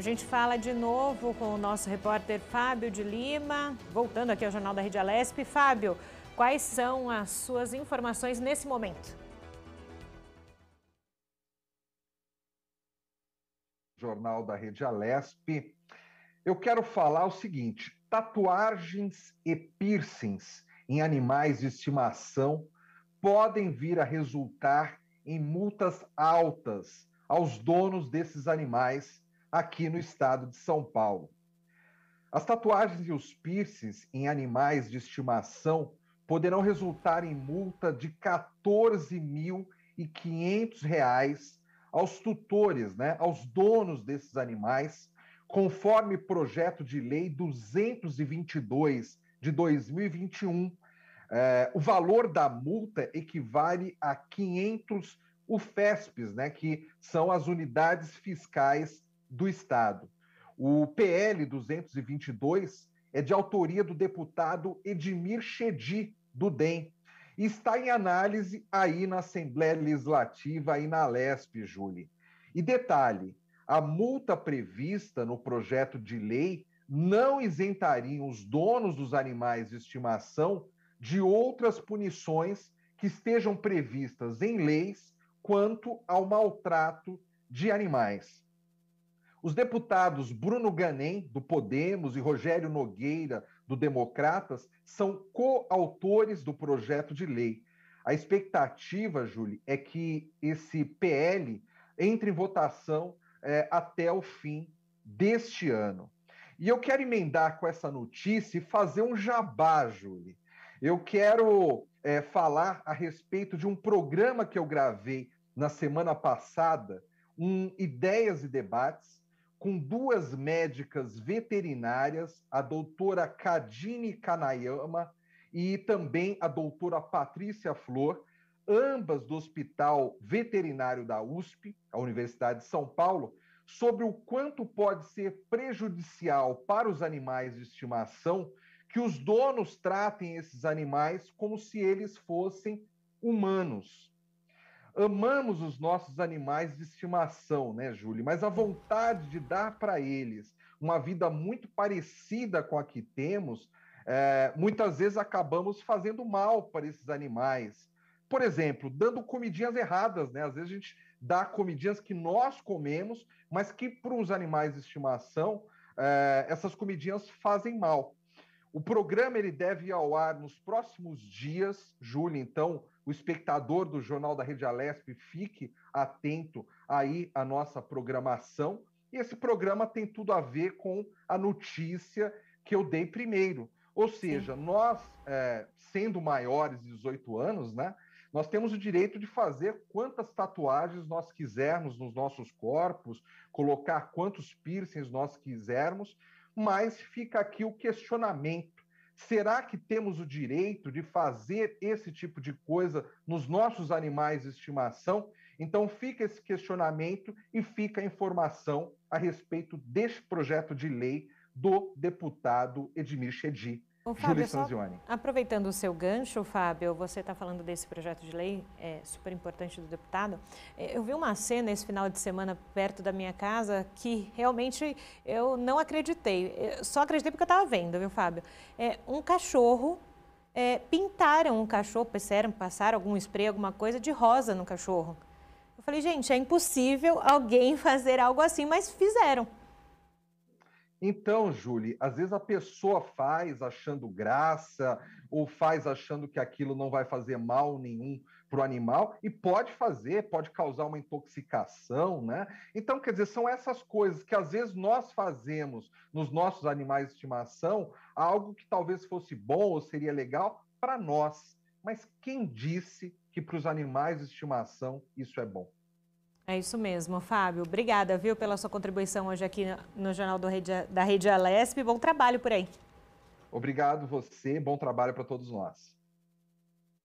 A gente fala de novo com o nosso repórter Fábio de Lima, voltando aqui ao Jornal da Rede Alesp. Fábio, quais são as suas informações nesse momento? Jornal da Rede Alesp. Eu quero falar o seguinte: tatuagens e piercings em animais de estimação podem vir a resultar em multas altas aos donos desses animais aqui no estado de São Paulo. As tatuagens e os piercings em animais de estimação poderão resultar em multa de R$ 14.500 aos tutores, né, aos donos desses animais, conforme projeto de lei 222 de 2021. Eh, é, o valor da multa equivale a 500 UFESPs, né, que são as unidades fiscais do Estado. O PL 222 é de autoria do deputado Edmir Chedi, do DEM, e está em análise aí na Assembleia Legislativa e na LESP, Júlia. E detalhe, a multa prevista no projeto de lei não isentaria os donos dos animais de estimação de outras punições que estejam previstas em leis quanto ao maltrato de animais. Os deputados Bruno Ganem, do Podemos, e Rogério Nogueira, do Democratas, são coautores do projeto de lei. A expectativa, Júlio, é que esse PL entre em votação é, até o fim deste ano. E eu quero emendar com essa notícia e fazer um jabá, Júlio. Eu quero é, falar a respeito de um programa que eu gravei na semana passada, um Ideias e Debates, com duas médicas veterinárias, a doutora Kadine Kanayama e também a doutora Patrícia Flor, ambas do Hospital Veterinário da USP, a Universidade de São Paulo, sobre o quanto pode ser prejudicial para os animais de estimação que os donos tratem esses animais como se eles fossem humanos. Amamos os nossos animais de estimação, né, Júlio? Mas a vontade de dar para eles uma vida muito parecida com a que temos, é, muitas vezes acabamos fazendo mal para esses animais. Por exemplo, dando comidinhas erradas, né? Às vezes a gente dá comidinhas que nós comemos, mas que para os animais de estimação, é, essas comidinhas fazem mal. O programa ele deve ir ao ar nos próximos dias, Júlio, então o espectador do Jornal da Rede Alesp fique atento aí à nossa programação. E esse programa tem tudo a ver com a notícia que eu dei primeiro. Ou seja, Sim. nós, é, sendo maiores de 18 anos, né, nós temos o direito de fazer quantas tatuagens nós quisermos nos nossos corpos, colocar quantos piercings nós quisermos, mas fica aqui o questionamento Será que temos o direito de fazer esse tipo de coisa nos nossos animais de estimação? Então fica esse questionamento e fica a informação a respeito deste projeto de lei do deputado Edmir Chedi. Fábio, só, aproveitando o seu gancho, Fábio, você está falando desse projeto de lei é, super importante do deputado. É, eu vi uma cena esse final de semana perto da minha casa que realmente eu não acreditei. Eu só acreditei porque eu estava vendo, viu, Fábio? É, um cachorro é, pintaram um cachorro, passaram, passaram algum spray, alguma coisa de rosa no cachorro. Eu falei, gente, é impossível alguém fazer algo assim, mas fizeram. Então, Julie, às vezes a pessoa faz achando graça ou faz achando que aquilo não vai fazer mal nenhum para o animal e pode fazer, pode causar uma intoxicação, né? Então, quer dizer, são essas coisas que às vezes nós fazemos nos nossos animais de estimação algo que talvez fosse bom ou seria legal para nós, mas quem disse que para os animais de estimação isso é bom? É isso mesmo, Fábio. Obrigada, viu, pela sua contribuição hoje aqui no Jornal Rede, da Rede Alesp. Bom trabalho por aí. Obrigado você, bom trabalho para todos nós.